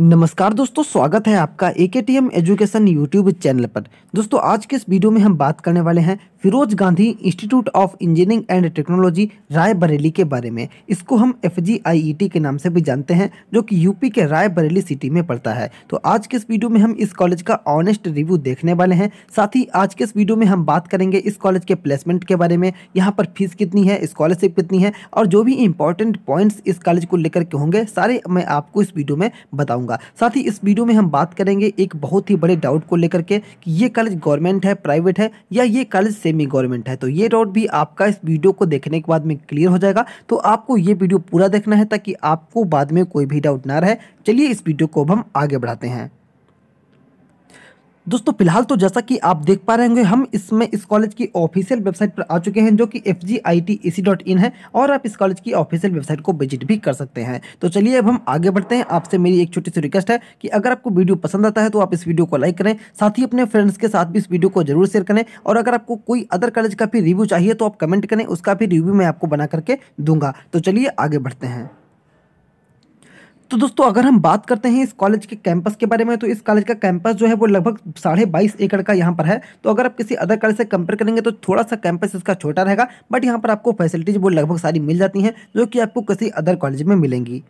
नमस्कार दोस्तों स्वागत है आपका A K T M education YouTube channel पर दोस्तों आज के इस वीडियो में हम बात करने वाले हैं Feroze Gandhi institute of engineering and technology Raebareli के बारे में इसको हम एफ जी e के नाम से भी जानते हैं जो कि यूपी के रायबरेली सिटी में पड़ता है तो आज के इस वीडियो में हम इस कॉलेज का ऑनेस्ट रिव्यू देखने वाले हैं साथ ही आज के इस वीडियो में हम बात करेंगे इस कॉलेज के प्लेसमेंट के बारे में यहाँ पर फीस कितनी है स्कॉलरशिप कितनी है और जो भी इंपॉर्टेंट पॉइंट्स इस कॉलेज को लेकर के होंगे सारे मैं आपको इस वीडियो में बताऊँगा बताऊंगा साथ ही इस वीडियो में हम बात करेंगे एक बहुत ही बड़े डाउट को लेकर के कि ये कॉलेज गवर्नमेंट है प्राइवेट है या ये कॉलेज सेमी गवर्नमेंट है तो ये डाउट भी आपका इस वीडियो को देखने के बाद में क्लियर हो जाएगा तो आपको ये वीडियो पूरा देखना है ताकि आपको बाद में कोई भी डाउट ना रहे चलिए इस वीडियो को अब हम आगे बढ़ाते हैं दोस्तों फिलहाल तो जैसा कि आप देख पा रहे होंगे हम इसमें इस कॉलेज की ऑफिशियल वेबसाइट पर आ चुके हैं जो कि एफ है और आप इस कॉलेज की ऑफिशियल वेबसाइट को विजिट भी कर सकते हैं तो चलिए अब हम आगे बढ़ते हैं आपसे मेरी एक छोटी सी रिक्वेस्ट है कि अगर आपको वीडियो पसंद आता है तो आप इस वीडियो को लाइक करें साथ ही अपने फ्रेंड्स के साथ भी इस वीडियो को जरूर शेयर करें और अगर आपको कोई अदर कॉलेज का भी रिव्यू चाहिए तो आप कमेंट करें उसका भी रिव्यू मैं आपको बना करके दूंगा तो चलिए आगे बढ़ते हैं तो दोस्तों अगर हम बात करते हैं इस कॉलेज के कैंपस के बारे में तो इस कॉलेज का कैंपस जो है वो लगभग साढ़े बाईस एकड़ का यहाँ पर है तो अगर आप किसी अदर कॉलेज से कंपेयर करेंगे तो थोड़ा सा कैंपस इसका छोटा रहेगा बट यहाँ पर आपको फैसिलिटीज़ वो लगभग सारी मिल जाती हैं जो कि आपको किसी अदर कॉलेज में मिलेंगी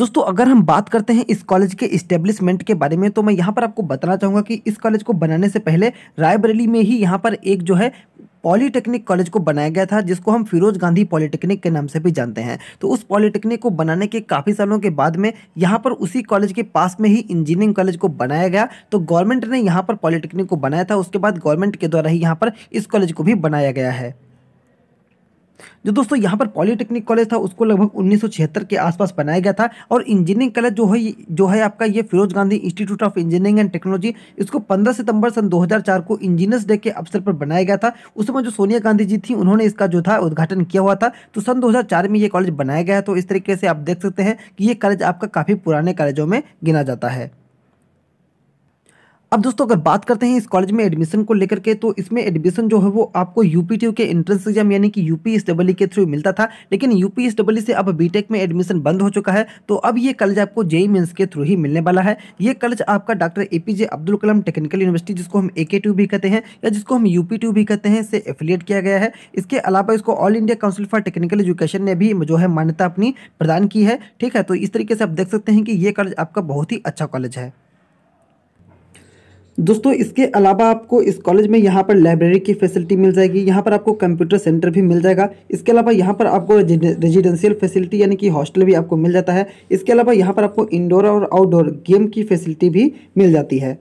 दोस्तों अगर हम बात करते हैं इस कॉलेज के इस्टेब्लिशमेंट के बारे में तो मैं यहाँ पर आपको बताना चाहूँगा कि इस कॉलेज को बनाने से पहले रायबरेली में ही यहाँ पर एक जो है पॉलीटेक्निक कॉलेज को बनाया गया था जिसको हम फिरोज गांधी पॉलीटेक्निक के नाम से भी जानते हैं तो उस पॉलीटेक्निक को बनाने के काफ़ी सालों के बाद में यहाँ पर उसी कॉलेज के पास में ही इंजीनियरिंग कॉलेज को बनाया गया तो गवर्नमेंट ने यहाँ पर पॉलीटेक्निक को बनाया था उसके बाद गवर्नमेंट के द्वारा ही यहाँ पर इस कॉलेज को भी बनाया गया है जो दोस्तों यहाँ पर पॉलीटेक्निक कॉलेज था उसको लगभग उन्नीस के आसपास बनाया गया था और इंजीनियरिंग कॉलेज जो है जो है आपका ये Feroze Gandhi institute of engineering and technology इसको 15 सितंबर सन 2004 को इंजीनियर्स डे के अवसर पर बनाया गया था उस समय जो सोनिया गांधी जी थी उन्होंने इसका जो था उद्घाटन किया हुआ था तो सन दो में ये कॉलेज बनाया गया तो इस तरीके से आप देख सकते हैं कि ये कॉलेज आपका काफ़ी पुराने कॉलेजों में गिना जाता है अब दोस्तों अगर बात करते हैं इस कॉलेज में एडमिशन को लेकर के तो इसमें एडमिशन जो है वो आपको यूपी के एंट्रेंस एग्जाम यानी कि यूपी एस डबल के थ्रू मिलता था लेकिन यूपी एस डब्ल्यू से अब बीटेक में एडमिशन बंद हो चुका है तो अब ये कॉलेज आपको जेई मेन्स e e के थ्रू ही मिलने वाला है ये कॉलेज आपका doctor A P J Abdul Kalam technical university जिसको हम ए भी कहते हैं या जिसको हम यूपी भी कहते हैं से एफिलिएट किया गया है इसके अलावा इसको all India council for technical education ने भी जो है मान्यता अपनी प्रदान की है ठीक है तो इस तरीके से आप देख सकते हैं कि ये कॉलेज आपका बहुत ही अच्छा कॉलेज है दोस्तों इसके अलावा आपको इस कॉलेज में यहाँ पर लाइब्रेरी की फैसिलिटी मिल जाएगी यहाँ पर आपको कंप्यूटर सेंटर भी मिल जाएगा इसके अलावा यहाँ पर आपको रेजिडेंशियल फैसिलिटी यानी कि हॉस्टल भी आपको मिल जाता है इसके अलावा यहाँ पर आपको इंडोर और आउटडोर गेम की फैसिलिटी भी मिल जाती है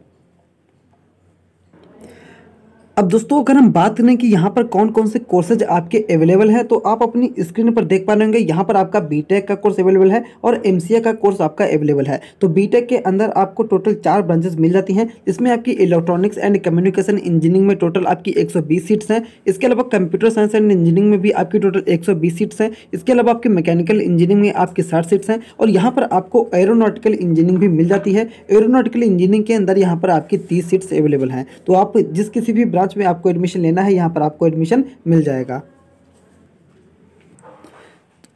अब दोस्तों अगर हम बात करें कि यहाँ पर कौन कौन से कोर्सेज आपके अवेलेबल हैं तो आप अपनी स्क्रीन पर देख पा रहे होंगे यहाँ पर आपका बीटेक का कोर्स अवेलेबल है और एमसीए का कोर्स आपका अवेलेबल है तो बीटेक के अंदर आपको टोटल चार ब्रांचेस मिल जाती हैं इसमें आपकी इलेक्ट्रॉनिक्स एंड कम्युनिकेशन इंजीनियरिंग में टोटल आपकी एक सीट्स हैं इसके अलावा कंप्यूटर साइंस एंड इंजीनियरिंग में भी आपकी टोटल एक सीट्स हैं इसके अलावा आपकी मैकेनिकल इंजीनियरिंग में आपकी साठ सीट्स हैं और यहाँ पर आपको एरोनॉटिकल इंजीनियरिंग भी मिल जाती है एरोनॉटिकल इंजीनियरिंग के अंदर यहाँ पर आपकी तीस सीट्स अवेलेबल हैं तो आप जिस किसी भी ब्रांच में आपको एडमिशन लेना है यहाँ पर आपको एडमिशन मिल जाएगा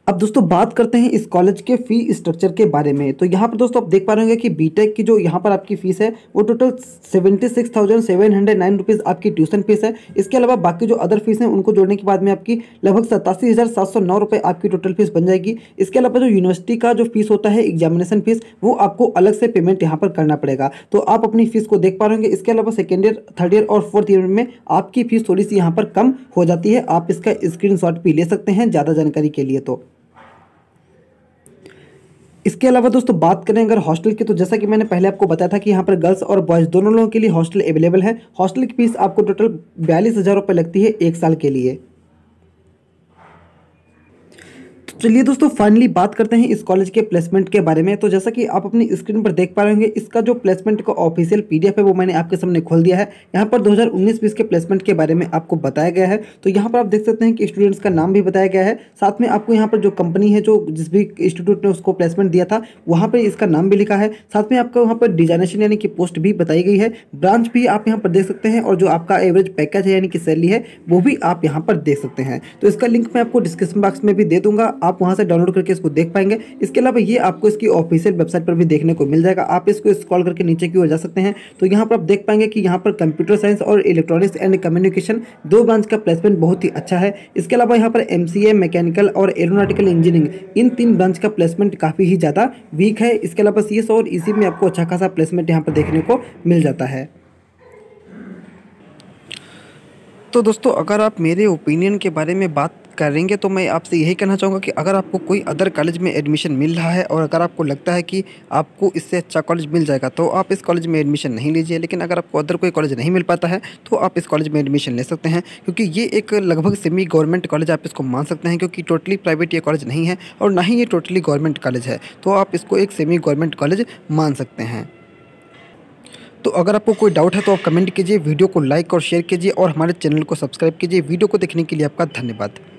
अब दोस्तों बात करते हैं इस कॉलेज के फ़ी स्ट्रक्चर के बारे में तो यहाँ पर दोस्तों आप देख पा रहे होंगे कि बीटेक की जो यहाँ पर आपकी फ़ीस है वो total seventy six thousand seven hundred nine rupees आपकी ट्यूशन फीस है इसके अलावा बाकी जो अदर फीस हैं उनको जोड़ने के बाद में आपकी लगभग सतासी हज़ार सात सौ नौ रुपये आपकी टोटल फीस बन जाएगी इसके अलावा जो यूनिवर्सिटी का जो फीस होता है एग्जामिनेशन फीस वो आपको अलग से पेमेंट यहाँ पर करना पड़ेगा तो आप अपनी फीस को देख पा रहे होंगे इसके अलावा सेकेंड ईयर थर्ड ईयर और फोर्थ ईयर में आपकी फीस थोड़ी सी यहाँ पर कम हो जाती है आप इसका स्क्रीन भी ले सकते हैं ज़्यादा जानकारी के लिए तो इसके अलावा दोस्तों बात करें अगर हॉस्टल की तो जैसा कि मैंने पहले आपको बताया था कि यहाँ पर गर्ल्स और बॉयज़ दोनों लोगों के लिए हॉस्टल अवेलेबल है हॉस्टल की फीस आपको टोटल बयालीस हज़ार लगती है एक साल के लिए तो चलिए दोस्तों फाइनली बात करते हैं इस कॉलेज के प्लेसमेंट के बारे में तो जैसा कि आप अपनी स्क्रीन पर देख पा रहे होंगे इसका जो प्लेसमेंट का ऑफिशियल पीडीएफ है वो मैंने आपके सामने खोल दिया है यहाँ पर 2019 हज़ार के प्लेसमेंट के बारे में आपको बताया गया है तो यहाँ पर आप देख सकते हैं कि स्टूडेंट्स का नाम भी बताया गया है साथ में आपको यहाँ पर जो कंपनी है जो जिस भी इंस्टीट्यूट ने उसको प्लेसमेंट दिया था वहाँ पर इसका नाम भी लिखा है साथ में आपको वहाँ पर डिजाइनेशन यानी कि पोस्ट भी बताई गई है ब्रांच भी आप यहाँ पर देख सकते हैं और जो आपका एवरेज पैकेज है यानी कि सैलरी है वो भी आप यहाँ पर देख सकते हैं तो इसका लिंक मैं आपको डिस्क्रिप्शन बॉक्स में भी दे दूंगा आप वहाँ से डाउनलोड करके इसको देख पाएंगे इसके अलावा ये आपको इसकी ऑफिशियल वेबसाइट पर भी देखने को मिल जाएगा आप इसको स्क्रॉल करके नीचे की ओर जा सकते हैं तो यहाँ पर आप देख पाएंगे कि यहाँ पर कंप्यूटर साइंस और इलेक्ट्रॉनिक्स एंड कम्युनिकेशन दो ब्रांच का प्लेसमेंट बहुत ही अच्छा है इसके अलावा यहाँ पर एम मैकेनिकल और एरोनाटिकल इंजीनियरिंग इन तीन ब्रांच का प्लेसमेंट काफ़ी ही ज़्यादा वीक है इसके अलावा सी और इसी e में आपको अच्छा खासा प्लेसमेंट यहाँ पर देखने को मिल जाता है तो दोस्तों अगर आप मेरे ओपिनियन के बारे में बात करेंगे तो मैं आपसे यही कहना चाहूँगा कि अगर आपको कोई अदर कॉलेज में एडमिशन मिल रहा है और अगर आपको लगता है कि आपको इससे अच्छा कॉलेज मिल जाएगा तो आप इस कॉलेज में एडमिशन नहीं लीजिए लेकिन अगर आपको अदर कोई कॉलेज नहीं मिल पाता है तो आप इस कॉलेज में एडमिशन ले सकते हैं क्योंकि ये एक लगभग सेमी गवर्नमेंट कॉलेज आप इसको मान सकते हैं क्योंकि टोटली प्राइवेट ये कॉलेज नहीं है और ना ही ये टोटली गवर्नमेंट कॉलेज है तो आप इसको एक सेमी गवर्नमेंट कॉलेज मान सकते हैं तो अगर आपको कोई डाउट है तो आप कमेंट कीजिए वीडियो को लाइक और शेयर कीजिए और हमारे चैनल को सब्सक्राइब कीजिए वीडियो को देखने के लिए आपका धन्यवाद